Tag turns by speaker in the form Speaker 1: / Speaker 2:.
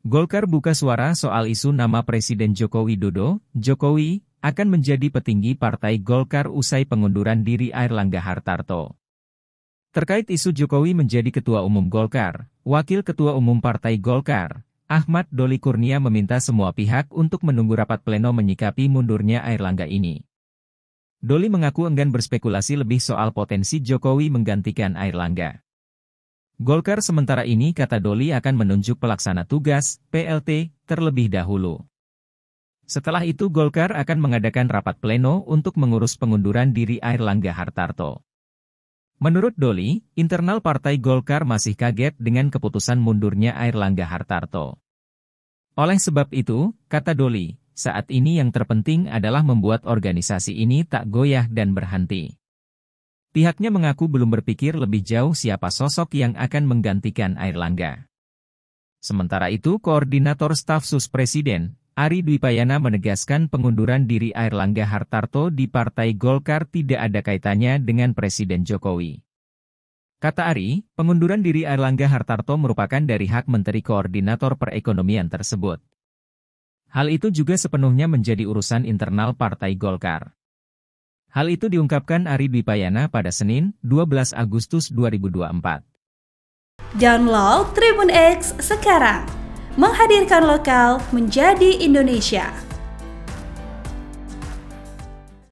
Speaker 1: Golkar buka suara soal isu nama Presiden Jokowi Widodo, Jokowi, akan menjadi petinggi Partai Golkar usai pengunduran diri Langga Hartarto. Terkait isu Jokowi menjadi Ketua Umum Golkar, Wakil Ketua Umum Partai Golkar, Ahmad Doli Kurnia meminta semua pihak untuk menunggu rapat pleno menyikapi mundurnya Langga ini. Doli mengaku enggan berspekulasi lebih soal potensi Jokowi menggantikan Langga. Golkar sementara ini kata Doli akan menunjuk pelaksana tugas, PLT, terlebih dahulu. Setelah itu Golkar akan mengadakan rapat pleno untuk mengurus pengunduran diri Air Langga Hartarto. Menurut Doli, internal partai Golkar masih kaget dengan keputusan mundurnya Air Langga Hartarto. Oleh sebab itu, kata Doli, saat ini yang terpenting adalah membuat organisasi ini tak goyah dan berhenti. Pihaknya mengaku belum berpikir lebih jauh siapa sosok yang akan menggantikan Air Langga. Sementara itu, Koordinator Staf Sus Presiden, Ari Dwi Payana menegaskan pengunduran diri Air Langga Hartarto di Partai Golkar tidak ada kaitannya dengan Presiden Jokowi. Kata Ari, pengunduran diri Air Langga Hartarto merupakan dari hak Menteri Koordinator Perekonomian tersebut. Hal itu juga sepenuhnya menjadi urusan internal Partai Golkar. Hal itu diungkapkan Ari Dwipayana pada Senin, 12 Agustus 2024. Download Tribun X sekarang. Menghadirkan lokal menjadi Indonesia.